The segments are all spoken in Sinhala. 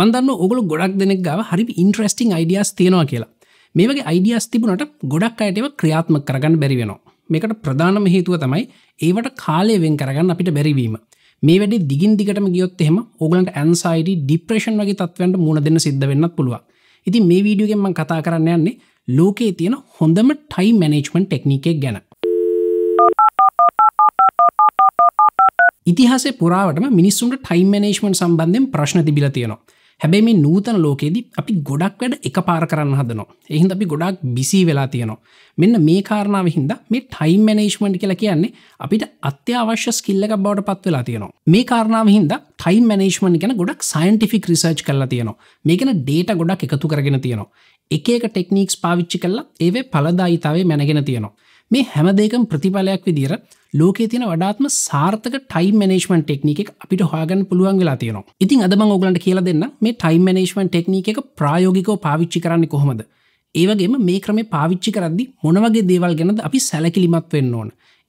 මන්දන්න ඔගල ගොඩක් දෙනෙක් ගව හරි ඉන්ට්‍රස්ටිං අයිඩියස් තියෙනවා කියලා මේගේ අයිඩියස් තිබුණට ගොඩක් අයටව ක්‍රියාත්ම කරගන්න බැරිවෙනවා මේකට ප්‍රධානම හේතුව තමයි ඒවට කාලයවෙන් කරගන්න අපිට බැරිවීම මේ වැඩි දිගින් දිගටම ගියොත් එහෙම ඔගලන්ට ඇන්සයිඩ ඩිප්‍රේෂන් වගේ තත්වන්ට මුණ දෙන්න සිද්ධ වෙන්න පුළුව ඉති මේ වීඩියගෙන්ම කතා කරන්න යන්නේ ලෝකයේ තියෙන හොඳම ටයි මැනේජ්මන්් ටෙක්නිකෙක් ගැන ඉතිහාස පුරාවට මිනිස්සුන්ට ටයිම් මනේජ්මන් සම්බන්ධෙන් ප්‍රශ්න තිබිල තියෙනවා හැබැයි මේ නූතන ලෝකෙද අපි ගොඩක් වැඩ එක පාර කරන්න හදනවා එහින්ද අපි ගොඩක් බිසි වෙලා තියෙනවා මෙන්න මේ කාරණාව හින්ද මේ ටයිම් මනේජ්මන්ට් කියලා කියන්නේ අපිට අත්‍යවශ්‍ය ස්කිල්ලක බවට පත් වෙලා තියෙනවා මේ කාරණාව හින්ද ටයිම් මනේජ්මන් ගැන ගොඩක් සයින්ටිෆික් රිසර්ච් කරලා තියෙනවා මේකන ඩේට ගොඩක් එකතු කරගෙන තියෙනවා එක එක ටෙක්නික්ස් පාවිච්චි කරලා ඒවේ පලදායිතාවේ මැනගෙන තියෙනවා මේ හැමදේකම් ප්‍රතිඵලයක් විදිර ලෝකේ තියෙන වඩාත්ම සාර්ථක ටයිම් මනේෂ්මන් ටෙක්නික අපිට හොයාගන්න පුළුවන් වෙලා තියෙනවා ඉතින් අදම ඔගලන්ට කියලා දෙන්න මේ ටයිම් මනේෂ්මන් ටෙක්නික ප්‍රායෝගිකෝ පාවිච්චි කරන්න කොහොමද ඒවගේම මේ ක්‍රමේ පාවිච්චි කරද්දි මොනවගේ දේවල් ගැනද අපි සැලකිලිමත් වෙන්න ඕන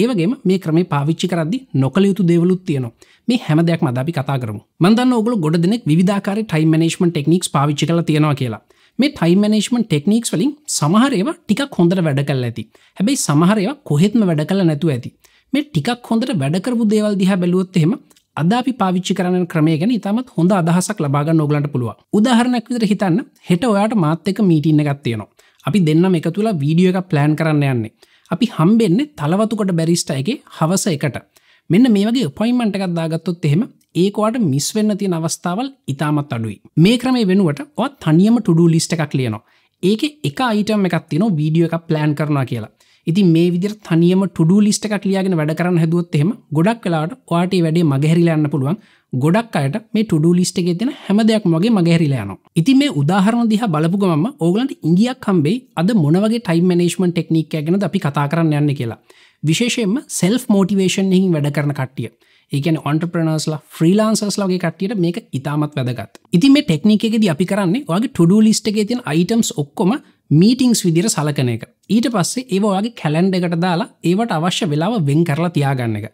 ඒවගේ මේ ක්‍රමේ පාවිච්චි කරදදි නොකළ යුතු දෙවලුත් තියෙනවා මේ හැම දෙයක් මදි කතා කරම මන්දන්න ඔගල ගොඩ දෙනෙක් විධාකාර ටයි මනේෂ්මන් ටෙක්නික්ස් පාවිච්චි කල තියෙනවා කියලා මේ ටයි මනේෂ්මන් ටෙක්නික්ස් වලින් සමහරේවා ටික හොඳට වැඩ කල් ඇති හැබැයි සමහරයවා කොහෙත්ම වැඩ කල නැතු ඇති මේ ටිකක් හොඳට වැඩකරපු දේවල් දිහා බැලුවොත් එහෙම අද අපි පාවිච්චි කරන ක්‍රමේ ගැන ඉතාමත් හොඳ අදහසක් ලබාගන්න ඕගලන්ට පුළුව උදාහරණයක් විතර හිතන්න හෙට ඔයාට මාත් එක මීටින්න එකක් තියෙනවා අපි දෙන්නම් එක තුලා වීඩියෝ එක ප්ලෑන් කරන්න යන්නේ අපි හම්බෙන්නේ තලවතුකට බැරිස්ට එකගේ හවස එකට මෙන්න මේ වගේ පොයිමට එකක් දාගත්තොත් එහෙම ඒකවාට මිස්වෙන්න තියෙන අවස්ථාවල් ඉතාමත් අඩුයි මේ ක්‍රමේ වෙනුවට ඔත් තනියම ටුඩු ලිස්ට එකක් ලියනවා ඒක එක අයිටම් එකක් තින වීඩියෝ එක ප්ලෑන් කරනවා කියලා ඉති මේ විදි තනියම ටඩු ලිස්ට එකක් ලියගෙන වැඩ කරන්න හැදුවත් එහෙම ගොඩක් කලාට වාටේ වැඩේ මගහැරිලන්න පුළුවන් ගොඩක් අයට මේ ටඩු ලිස්ට එක තින හැම දෙයක් මගේ මගහැරිලයන ඉති මේ උදාහරණ දිහ බලපුගම ඕගලන්ට ඉංගියක් කම්බේ අද මොනවගේ ටයිම් මනේස්මන් ටෙක්නික් ගැන අපි කතා කරන්න යන්න කියලා විශේෂයෙන්ම සෙල් මෝටිවේශන් හිහි වැඩ කරන කට්ටිය ඒකන ඔන්ටප්‍රනස්ලා ්‍රීලාන්සස්ලාගේ කට්ටියට මේක ඉතාමත් වැදගත් ඉති මේ ටෙක්නිකෙද අපි කරන්නේ වගේ ටඩු ලිස්ටගේ තින යිටම්ස් ඔක්කොම මීටිංස් විදිර සලකන එක ඊට පස්සේ ඒවාගේ කැලන්ඩ එකට දාලා ඒවට අවශ්‍ය වෙලාව වෙන් කරලා තියාගන්න එක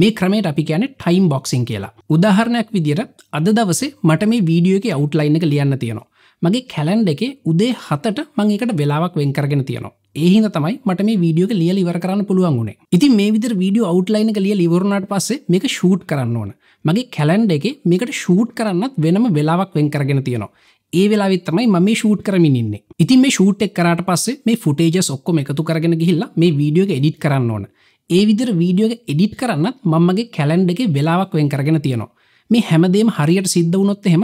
මේ ක්‍රමේට අපි කියන ටයිම් බොක්සිං කියලා උදාහරණයක් විදිර අද දවසේ මට මේ වීඩියෝක අවට්ලයින් එක ලියන්න තියෙනවා මගේ කැලන්ඩ එකේ උදේ හතට මං එකට වෙලාවක් වෙන් කරගෙන තියෙනවා ඒහිද තමයි මට මේ වීඩියෝක ලිය ඉවර කරන්න පුළුවන් වුණේ ඉතින් මේ විදි වීඩියෝ අවට්ලයින ලිය ලිවරුණට පස්සේ මේක ෂූට් කරන්න ඕන මගේ කැලන්ඩ එක මේකට ෂූට් කරන්නත් වෙනම වෙලාවක් වෙන් කරගෙන තියෙනවා ඒ වෙලා විත්තමයි ම ෂූට් කරමින්න ඉතින් මේ ෂූට්ක් කරට පස්සේ මේ ෆුටේජස් ඔක්කොම එකතු කරගෙන ගිහිල්ලා මේ වීඩියෝක එඩිට කරන්න ඕන ඒ විදිර වීඩියෝක එඩිට කරන්න මමගේ කැලන්ඩ එක වෙලාවක් වෙන් කරගෙන තියෙනවා මේ හැමදේම හරියට සිද්ධ වනොත් එහෙම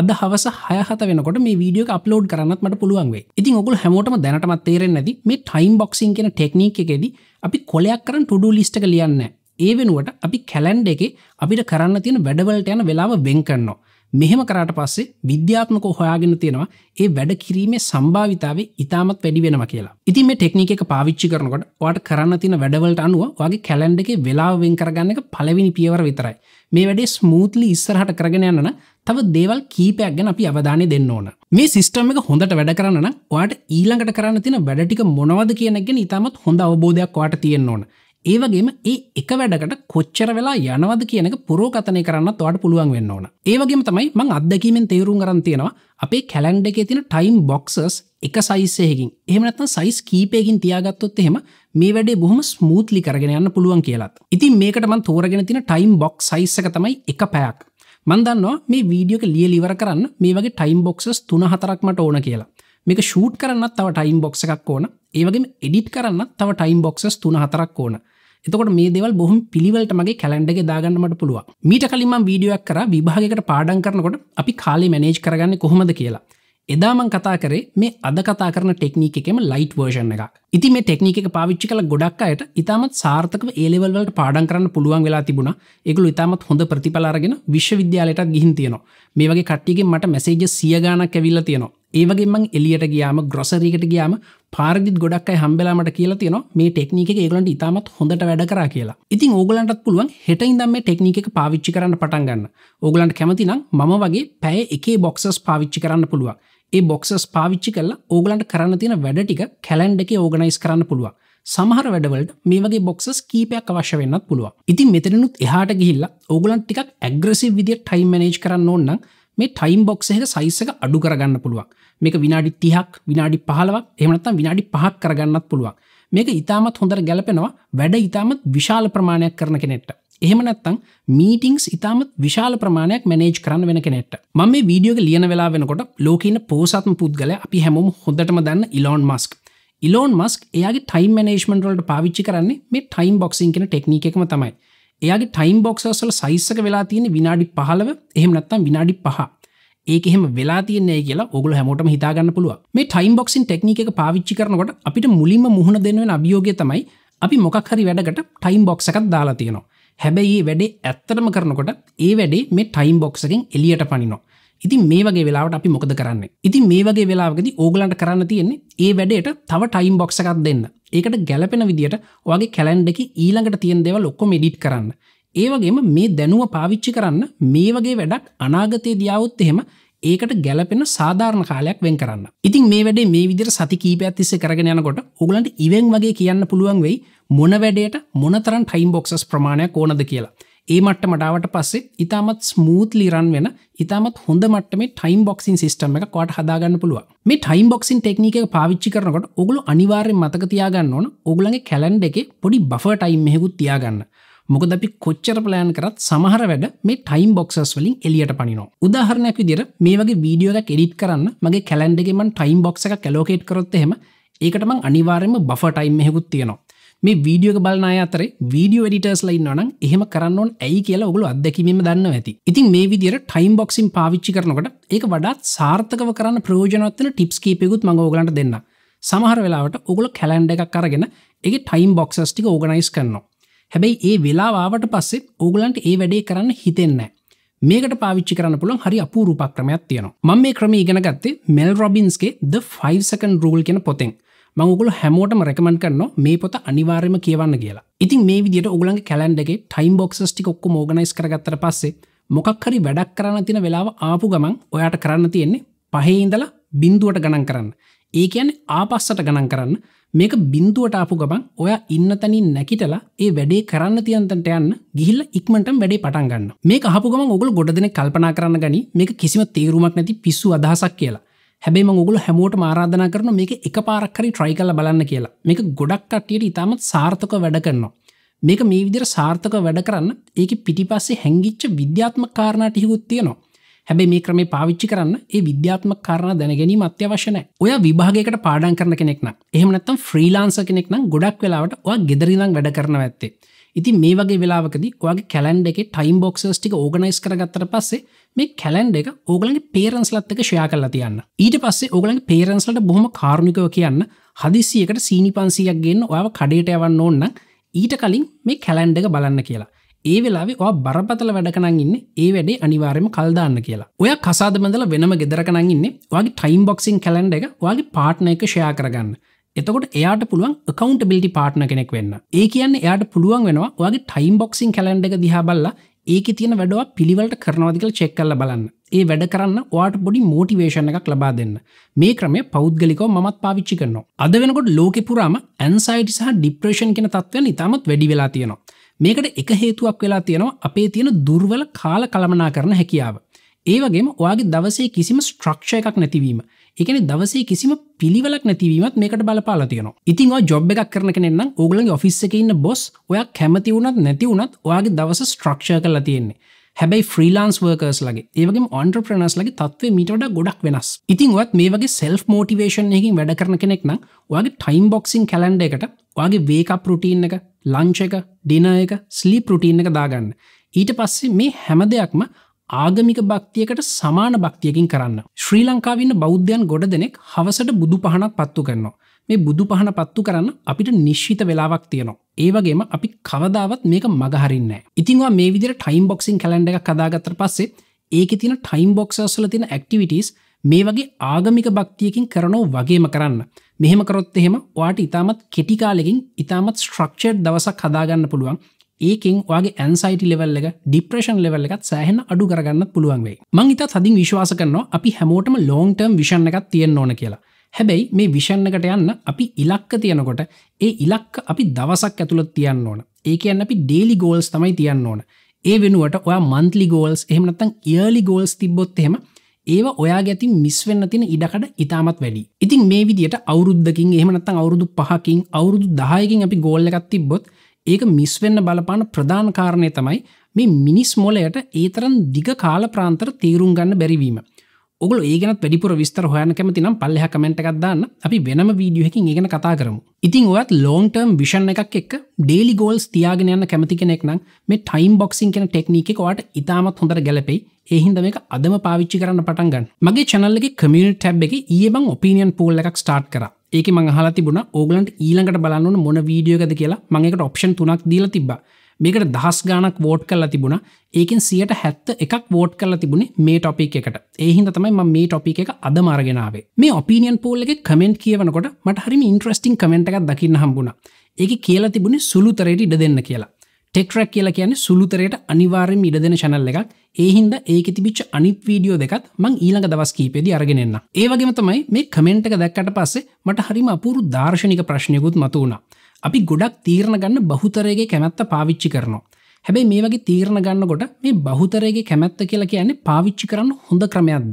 අද හවස හයහත වෙනකොට මේ වීඩියෝ අප්ලෝඩ් කරන්නට පුළුවන්ගේ ඉතින් ඔගුල් හැමෝටම දැනටමත් තේරෙන් ඇති මේ ටයිම් බොක්සින් කියෙන ටෙක්නික් එකෙද අපි කොලයක් කරන්න ටඩු ලිස්ට ලියන්න ඒ වෙනුවට අපි කැලන්ඩ එක අපිට කරන්න තියෙන වැඩවලට යන වෙලාව වෙන් කරන්නවා මෙහෙම කරාට පස්සේ විද්‍යාත්මක හොයාගෙන තියෙනවා ඒ වැඩ කිරීමේ සම්භාවිතාව ඉතාමත් වැඩි වෙනවා කියලා ඉතින් මේ ටෙක්නික එක පාවිච්චි කරනකොට වාට කරන්න තින වැඩවලට අනුව වගේ කැලන්ඩ එක වෙලාවෙන් කරගන්න එක පලවිනි පියවර විතරයි මේ වැඩේ ස්මූත්ලි ඉස්සරහට කරගෙන යන්න තව දේවල් කීපයක් ගැන අපි අවධානය දෙන්න ඕන මේ සිස්ටම් එක හොඳට වැඩ කරන්න වාට ඊළඟට කරන්න තින වැඩටික මොනවද කියනගෙන ඉතාමත් හොඳ අවබෝධයක් වාට තියෙන්න්න ඕන ඒවගේම ඒ එක වැඩකට කොච්චර වෙලා යනවද කියනක පුරෝකතනය කරන්න තවට පුළුවන් වෙන්න ඕන ඒවගේ තමයි මං අදකීමෙන් තේරුම් කරන් තියෙනවා අපේ කැලන්ඩ එක තින ටයිම් බොක්සස් එක සයිස්සයකින් එහමනත් සයිස් කීපයකින් තියාගත්තොත් එහෙම මේ වැඩේ බොහම ස්මූත්ලි කරගෙන යන්න පුළුවන් කියලාත් ඉතින් මේකටමන් තෝරගෙන තින ටයිම් බොක් සයිස්සක තමයි එක පැයක් මන්දන්නවා මේ වීඩියෝක ලිය ලිවර කරන්න මේ වගේ ටයිම් බොක්සස් තුන හතරක්මට ඕන කියලා මේක ෂූට් කරන්න තව ටයිම් බොක්ස එකක් ඕන ඒවගේ එඩිට් කරන්න තව ටයිම් බොක්සස් තුන හතරක් ඕන එතකොට මේ දෙවල් බොහම පිළිවලට මගේ කැලන්ඩගේ දාගන්නමට පුළුව මීට කලින්ම වීඩියෝයක් කර විභාගකට පාඩන් කරනකොට අපි කාලේ මැනේජ් කරගන්න කොහොමද කියලා එදාමන් කතා කරේ මේ අද කතා කරන ටෙක්නික එකම ලයිට් වර්ෂණ එක ඉති මේ ටෙක්නික පාවිච්චි කළ ගොඩක් අයට ඉතාමත් සාර්ථක ඒලෙවල්ට පාඩන් කරන්න පුළුවන් වෙලා තිබුණ එකු ඉතාමත් හොඳ ප්‍රතිපලාරගෙන විශ්වවිද්‍යාලයට ගිහින් තියෙනවා මේ වගේ කට්ටියගේ මට මැසේජ සියගානක් ඇවිල්ල තියෙනවා ඒවගේම එලියට ගියාම ග්‍රොසරීකට ගියාම පාරදිත් ගොඩක් හම්බෙලාමට කියලා තියෙන මේ ටෙක්නික ඒගලන්ට ඉතාමත් හොඳට වැඩ කරා කියලා ඉතින් ඕගලන්ටත් පුළුවන් හෙටයින් දම් මේ ටෙක්නික පාවිච්චි කරන්න පටන් ගන්න ඕගලන්ට කැමතිනම් මම වගේ පැය එකේ බොක්සස් පාවිච්චි කරන්න පුළුවන් ඒ බොක්සස් පාවිච්චි කරලා ඕගලන්ට කරන්න තියෙන වැඩ ටික කැලන්ඩ එක ඕගනයිස් කරන්න පුළුවන් සමහර වැඩවලට මේ වගේ බොක්සස් කීපයක් අවශ්‍ය වෙන්නත් පුළුවන් ඉතින් මෙතනනුත් එහාට ගිහිල්ලා ඕගලන්ට ටිකක් ඇග්‍රසිව විදිිය ටයිම් මනේජ් කරන්න ඕන්නම් මේ ටයිම් බොක්ස එක සයිස්සක අඩු කරගන්න පුළුවන් මේක විනාඩි තිහක් විනාඩි පහලවක් එමනත්තම් විනාඩි පහක් කරගන්නත් පුළුවන් මේක ඉතාමත් හොඳර ගැලපෙනවා වැඩ ඉතාමත් විශාල ප්‍රමාණයක් කරන කෙනෙට එහෙම නැත්තං මීටිංස් ඉතාමත් විශාල ප්‍රමාණයක් මනේජ් කරන්න වෙන කෙනෙට ම මේ වීඩියෝග ලියන වෙලා වෙනකොට ලෝකන්න පෝසත්ම පුද්ගල අපි හැමෝම හොඳටම දන්න ඉලොන් මස්ක් ඉලොන් මස්ක් එයාගේ ටයිම් මනේජ්මන්ටලට පාවිච්චි කරන්නේ මේ ටයිම් බොක්සිං කෙන ටෙක්නිකම තමයි එයාගේ ටයිම් බොක්සර්සල් සයිස්සක වෙලා තියෙන විනාඩි පහලව එහෙම නැත්තම් විනාඩි පහ ඒක එහෙම වෙලා තියන්නේ කියලා ඔගල හැමෝටම හිතාගන්න පුළුව මේ ටයිම් බොක්සින් ටෙක්නික පාවිච්චි කරනකොට අපිට මුලින්ම මුහුණ දෙන්නවෙන අභියෝග තමයි අපි මොකක් හරි වැඩකට ටයිම් බොක්සකක් දාලා තියෙනවා හැබැයි ඒ වැඩේ ඇත්තටම කරනකොට ඒ වැඩේ මේ ටයිම් බොක්සකින් එලියට පනිනවා ඉතින් මේ වගේ වෙලාවට අපි මොකද කරන්න ඉතින් මේ වගේ වෙලාවකද ඕගලන්ට කරන්න තියෙන්නේ ඒ වැඩේට තව ටයිම් බොක්සකක් දෙන්න ඒකට ගැලපෙන විදිට වගේ කැලන්ඩ එක ඊළඟට තියෙන් දෙව ලොක්කො මෙඩිට් කරන්න ඒවගේම මේ දැනුව පාවිච්චි කරන්න මේ වගේ වැඩක් අනාගතයේ දියාවොත් එහෙම ඒකට ගැලපෙන සාධාරණ කාලයක් වෙන් කරන්න. ඉතින් මේ වැඩේ මේ විදිර සති කීපයක් තිස්සේ කරගෙන යනකොට ඔගලන්ට ඉවෙන් වගේ කියන්න පුළුවන් වෙයි මොන වැඩේට මොනතරන් ටයිම් බොක්සස් ප්‍රමාණයක් ඕනද කියලා. ඒ මට්ට මටාවට පස්සේ ඉතාමත් ස්මූත් ලිරන් වෙන ඉතාමත් හොඳ මට මේ ටයිම් බොක්සින් සිස්ටම එක කොට හදාගන්න පුළුව මේ ටයිම් බොක්සින් ටෙක්නික පාවිච්චි කරනකොට ඔගුලු අනිවාරෙන් මතක තියාගන්න ඕන ඔගුලගේ කැලන්ඩ එක පොඩි බෆ ටයිම් මෙහෙකුත් තියාගන්න මොකද අපි කොච්චර ප්ලෑන් කරත් සමහර වැඩ මේ ටයිම් බොක්සස් වලින් එලියට පනිනවා උදාහරණයක් විදිර මේ වගේ වීඩියෝ එක කෙඩිට් කරන්න මගේ කැලන්ඩගෙමන් ටයිම් බොක්ස එක කැලෝකේට් කරොත් එහෙම ඒකටම අනිවාරෙන්ම බෆ ටයිම් මෙහෙකුත් තියෙනවා මේ වීඩියෝක බලන අතර වීඩියෝ ඩිටර්ස් ලයින්න නම් එහෙම කරන්නවන් ඇයි කියලා ඔගුල අදැකිීම දන්න ඇති ඉතින් මේ විදිර ටයිම් බොක්සිම් පාවිච්චි කරනකට ඒ වඩත් සාර්ථකව කරන්න ප්‍රෝජනත්වන ටිප්ස් කීපයකුත් මඟෝගලන්ට දෙන්න සමහර වෙලාවට ඔගුල කැලන්ඩ එකක් කරගෙන ඒ ටයිම් බොක්සස්ටික ඕගනයිස් කරනවා හැබැයි ඒ වෙලාවාවට පස්සෙත් ඕගලන්ට ඒ වැඩේ කරන්න හිතෙන්න මේකට පාවිච්චි කරන්න පුළන් හරි අපූරුපක්‍රමයක් තියෙනවා මං මේ ක්‍රම ඉගෙන ගත්තේ මෙල් රොබින්ස්ගේ ද 5 සකන් රූල් කියෙන පොතෙන් මංගුල හැමෝටම රැකමන් කරන්න මේ පොත අනිවාර්යම කියවන්න කියලා ඉතින් මේ විදිට ඔගුලන් කැලන්ඩගේ ටයිම් බොක්ස්ටි ඔක්කො මෝගනයිස් කරගත්තර පස්සේ මොකක් හරි වැඩක් කරන්න තින වෙලාව ආපු ගමන් ඔයාට කරන්න තියෙන්නේ පහේඉඳලා බින්දුවට ගණන් කරන්න ඒ කියන්නේ ආපස්සට ගණන් කරන්න මේක බින්දුවට ආපු ගමන් ඔයා ඉන්න තනින් නැකිටලා ඒ වැඩේ කරන්න තියන්තට යන්න ගිහිල්ල ඉක්මට වැඩේ පටන්ගන්න මේ කහපු ගම ඔගල ගොඩ දෙන කල්පනා කරන්න ගනි මේ කිසිම තේරුමක් නැති පිස්සු අදහසක් කියලා හැබේ මුගල හැමෝට ආරාධනා කරන මේක එක පාරක්කරි ට්‍රයි කල බලන්න කියලා මේක ගොඩක්ටටියට ඉතාමත් සාර්ථක වැඩ කරනවා මේක මේ විදිර සාර්ථක වැඩ කරන්න ඒක පිටිපස්සේ හැංගිච්ච විද්‍යාත්ම කාරණටිකුත් තියෙනවා හැබැ මේ ක්‍රමේ පාවිච්චි කරන්න ඒ විද්‍යාත්ම කාරණ දැනගැනීම අත්‍යවශනය ඔය විභාගකට පාඩන් කරන කෙනෙක්න එහමනත්තම් ්‍රීලාන්ස කෙනෙක්න ගොඩක් වෙලාවට ඔය ගෙදරිනම් වැඩ කරන ඇත්තේ ඉති මේ වගේ වෙලාවකද ඔගේ කැලන්ඩ එක ටයිම් බොක්ස්ටික ඕගනයිස් කරගත්තර පස්සේ මේ කැලන්ඩ එක ඕගලගේ පේරන්ස්ලත්තක ශයා කරලා තියන්න ඊට පස්සේ ඕගලන් පේරන්ස්ලට බොහම කාරුණිකව කියන්න හදිසියකට සීනි පන්සියක් ගෙන්න්න ඔයාව කඩේට යවන්න ඕන්න ඊට කලින් මේ කැලන්ඩ එක බලන්න කියලා ඒ වෙලාවේ ඔ බරපතල වැඩකනන් ඉන්න ඒ වැඩේ අනිවාරයම කල්දාන්න කියලා ඔය කසාදමඳල වෙනම ගෙදරකනන් ඉන්න වගේ ටයිම් බොක්සින් කැලන්ඩ එක වගේ පාට්න එක ෂයා කරගන්න එතකොට එයාට පුළුවන් කකවන්ටබිලි පාට්න කෙනෙක් වෙන්න ඒ කියන්න එයාට පුළුවන් වෙනවා වගේ ටයිම් බොක්සින් කලන්ඩ එක දිහා බල්ල ඒක තියෙන වැඩවා පිළිවලට කරනවාදිකල් චෙක් කල්ල බලන්න ඒ වැඩ කරන්න වාට බොඩි මෝටිවේශන එකක් ලබා දෙන්න මේ ක්‍රමය පෞද්ගලිකව මත් පාවිච්චි කරනවා අද වෙනකොට ලෝකෙ පුරාම ඇන්සයිට සහ ඩිප්‍රේෂන් කෙන තත්වය නිතාමත් වැඩි වෙලා තියෙනවා මේකට එක හේතුවක් වෙලා තියෙනවා අපේ තියෙන දුර්වල කාල කළමනා කරන හැකියාව ඒවගේම ඔයාගේ දවසේ කිසිම ස්ට්‍රක්ෂය එකක් නැතිවීම එකන දවසේ කිසිම පිළිවලක් නැතිවීමත් මේකට බලපාලතියන ඉතින් ජොබ් එකක් කරන කෙනෙන්න ඕගලන් ඔෆිස්ස එක ඉන්න බොස් ඔය කැමති වුණත් නැති වුණත් ඔයාගේ දවස ස්ට්‍රක්ෂය කරලා තියෙන්නේ හැබයි ්‍රීලාන්ස් වර්කර්ස් ලගේ ඒවගේ ඔන්ට්‍ර ප්‍රනස් ලගේ තත්ව මීට ගොඩක් වෙනස් ඉතින් වත් මේ වගේ සෙල් මෝටිවේශන් එකින් වැඩ කරන කෙනෙක් නම් වගේ ටයිම් බොක්සින් කැලන්ඩ එකට වගේ වේකප් පෘටීන් එක ලංච එක ඩින එක ස්ලී පෘටීන් එක දාගන්න ඊට පස්සේ මේ හැම දෙයක්ම ආගමික භක්තියකට සමාන භක්තියකින් කරන්න. ශ්‍රී ලංකාවන්න බෞද්ධයන් ගොඩ දෙනෙක් හවසට බුදු පහනක් පත්තු කරනවා. මේ බුදු පහන පත්තු කරන්න අපිට නිශ්ෂිත වෙලාවක් තියෙනවා. ඒවගේම අපි කවදාවත් මේක මගහරින්න. ඉතින්වා මේ විදිර ටයිම් බොක්සින් කලන්ඩ එක කදාගත්තර පස්සේ ඒක තින ටයිම් බොක්සර්සල තින ඇක්ටිවිටස් මේ වගේ ආගමික භක්තියකින් කරනෝ වගේම කරන්න. මෙහෙම කරොත් එහෙම වාට ඉතාමත් කෙටිකාලෙකින් ඉතාමත් ස්ට්‍රක්ෂර් දවසක් හදාගන්න පුළුවන් ඒකෙන් වගේ ඇන්සයිට ලෙවල් එක ඩිප්‍රේෂන් ලෙවල් එකත් සෑහන අඩු කරගන්න පුළුවන්වෙයි මං ඉතා සදින් විශ්වාස කරනවා අපි හැමෝටම ලෝන්ටර්ම් විෂණ එකක් තියෙන් ඕන කියලා හැබැයි මේ විෂණකට යන්න අපි ඉලක්ක තියනකොට ඒ ඉලක්ක අපි දවසක් ඇතුළත් තියන්න ඕන ඒ කියන්න අපි ඩේලි ගෝල්ස් තමයි තියන්න ඕන ඒ වෙනුවට ඔයා මන්තලි ගෝල්ස් එහමනත්තන් ඉයලි ගෝල්ස් තිබොත් එහෙම ඒව ඔයා ගැති මිස්වෙන්න තින ඉඩකට ඉතාමත් වැඩි ඉතින් මේ විදිට අවුරුද්ධකින් එහමනත්තන් අවුරුදු පහකින් අවුරුදු දායකින් අපි ගෝල්ල එකත් තිබොත් ඒක මිස්වෙන්න බලපාන ප්‍රධාන කාරණය තමයි මේ මිනිස් මොලයට ඒතරන් දිග කාල ප්‍රාන්තර තේරුම් ගන්න බැරිවීම ඔගල ඒගෙන පඩිපුර විස්තර හොයන කැමති නම් පල්ලහ කමෙන්ට්ගත්දන්න අපි වෙනම වීඩියහකින් ඒගෙන කතා කරමු ඉතින් ඔත් ලෝන්ටර්ම් විෂන් එකක් එක් ඩේලි ගෝල්ස් තියාගෙන යන්න කැමති කෙනෙක් නම් මේ ටයිම් බොක්සින් කෙන ටෙක්නිකෙකවාට ඉතාමත් හොඳට ගැලපෙයි ඒහින්ද මේක අදම පාවිච්චි කරන්න පටන්ගන්න මගේ චනල්ලගේ කමියල් ටැබ් එක ඒ බං ඔපිනියන් පූල් එකක් ස්ටාර්ට් කරා ඒක මංහලා තිබුණ ඕගලන්ට ඊළඟට බලන්න මොන වීඩියෝගද කියලා මඟකට ඔප්ෂන් තුනක් දීලා තිබ මේකට දහස් ගානක් වෝට් කරලා තිබුණ ඒකෙන් සියට හැත්ත එකක් වෝට් කරලා තිබුණේ මේ ටොපි එකට ඒහින්ද තමයි ම මේ ටොපි එක අද මාර්ගෙනාවේ මේ ඔපිනියන් පෝල් එක කමෙන්ට් කියවනකොට මට හරිම ඉන්ට්‍රස්ටිං කමෙන්ට් එකක් දකින්න හම්බුණ ඒක කියලා තිබුණේ සුළුතරයට ඉඩ දෙන්න කියලා ටෙක්රක් කියල කියන්නේ සුළුතරයට අනිවාරෙන් ඉඩදෙන චැනල්ල එකක් ඒහින්ද ඒක තිබිච් අනිත් වීඩියෝ දෙකත් මං ඊළඟ දවස් කීපේදි අරගෙනන්න ඒවගේම තමයි මේ කමෙන්ට් එක දැක්කට පස්සේ මට හරිම අපූරු දර්ශනික ප්‍රශ්නයකුත් මතු වුණ අපි ගොඩක් තීරණ ගන්න බහුතරයගේ කැමැත්ත පාවිච්චි කරනවා හැබැයි මේ වගේ තීරණ ගන්න ගොට මේ බහුතරයගේ කැමැත්ත කියලා කියන්නේ පාවිච්චි කරන්න හොඳ ක්‍රමයක්ද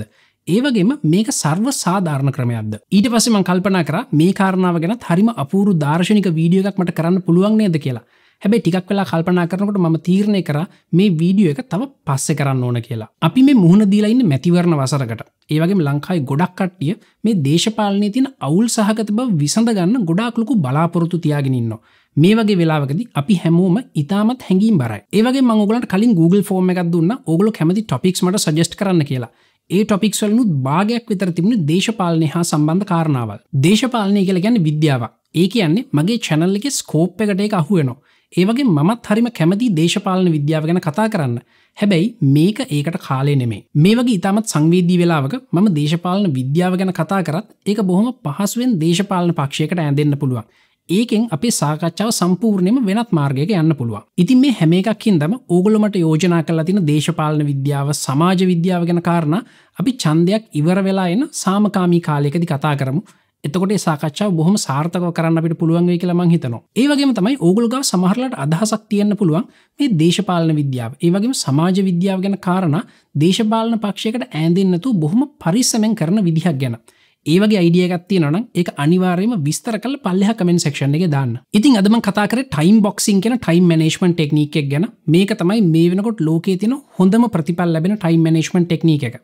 ඒවගේම මේක සර්ව සාධාරණ ක්‍රමයක්ද ඊට පස්සෙ මං කල්පනා කර මේ කාරණාව ගැන හරිම අපූරු දර්ශනික වීඩියෝ එකක් මට කරන්න පුළුවන් නේද කියලා හැබැ ටිකක් වෙලා කල්පනා කරනකට ම තීරණය කර මේ වීඩියෝ එක තව පස්සෙ කරන්න ඕන කියලා අපි මේ මුහුණ දීලයින්න මැතිවරණ වසරකට ඒවගේ ලංකායි ගොඩක් කට්ටිය මේ දේශපාලනය තින අවුල් සහගත බව විසඳගන්න ගොඩාක්ලොකු බලාපොරොතු තියාගෙනන්න. මේ වගේ වෙලාවකද අපි හැමෝම ඉතාමත් හැඟීම් බරයි ඒවගේ මංගලට කලින් Google ෆෝර්ම එකක් දුන්න ඔගොල කැමති ටොපික්මට සජස්ට කරන්න කියලා ඒ ටොපික්ස්වලනුත් භාගයක් විතර තිබුණ දේශපාලනය හා සම්බන්ධ කාරණාවල්. දේශපාලනය කියල ගැන විද්‍යාව. ඒ කියන්නේ මගේ චැනල්ලෙ ස්කෝප් එකට එක අහුවෙනවා. ඒවගේ මත් හරිම කැමති දේශපාලන විද්‍යාව ගැන කතා කරන්න හැබැයි මේක ඒකට කාලය නෙමේ මේ වගේ ඉතාමත් සංවේදී වෙලාවක මම දේශපාලන විද්‍යාව ගැන කතා කරත් ඒක බොහොම පහසුවෙන් දේශපාලන පක්ෂයකට ඇඳෙන්න්න පුළුවන් ඒකෙන් අපේ සාකච්ඡාව සම්පූර්ණයම වෙනත් මාර්ගයක යන්න පුළුවන් ඉතින් මේ හැම එකක්කින් දම ඕගොලමට යෝජනා කරලා තින දේශපාලන විද්‍යාව සමාජ විද්‍යාව ගැන කාරණ අපි චන්දයක් ඉවර වෙලා එන සාමකාමී කාලයකදි කතා කරමු එතකොට සාකච්ඡාව බොහම සාර්ථක කරන්න අපිට පුළුවන්ගේ කියලා මං හිතනවා. ඒ වගේම තමයි ඕගොල්ලෝ සමහරලට අදහසක් තියන්න පුළුවන් මේ දේශපාලන විද්‍යාව. ඒ වගේම සමාජ විද්‍යාව ගැන කාරණා දේශපාලන පක්ෂයකට ඈඳින්නතු බොහොම පරිස්සමෙන් කරන විදිහක් ගැන. ඒවගේ අයිඩියගත්තිය නන ඒ අනිවාරයම විස්තර කල පල්ලෙහ කමෙන් සක්ෂණ එක දාන්න ඉතින් අදම කතාකර ටයිම් බොක්සින් කියෙන ටයිම් මනේස්මන් ටෙක්නිකක් ගැන මේක තමයි මේ වෙනකොට ලෝකේ තින හොඳම ප්‍රතිපල් ලැබෙන ටයිම් මනේස්මන් ටෙක්නික එක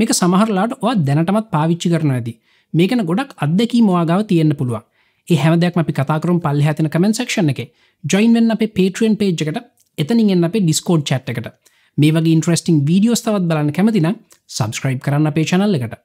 මේක සමහරලාට ඔත් දැනටමත් පාවිච්චි කරන ඇති මේකන ගොඩක් අදකීමවාගාව තියන්න පුළුව ඒ හැමදයක් අපි කතාකරුම් පල්ල ඇතින කමෙන් සක්ෂණ එක ජොයින් වෙන්න අප පේටියෙන් පේජ්කට එතනින් එන්න අපේ ඩිස්කෝඩ් චට් එකට මේ වගේ ඉන්ට්‍රස්ටිං වීඩියෝස් තවත් බලන්න කැමතින සබස්ක්‍රයිබ් කරන්න අපේ චනල්ල එකට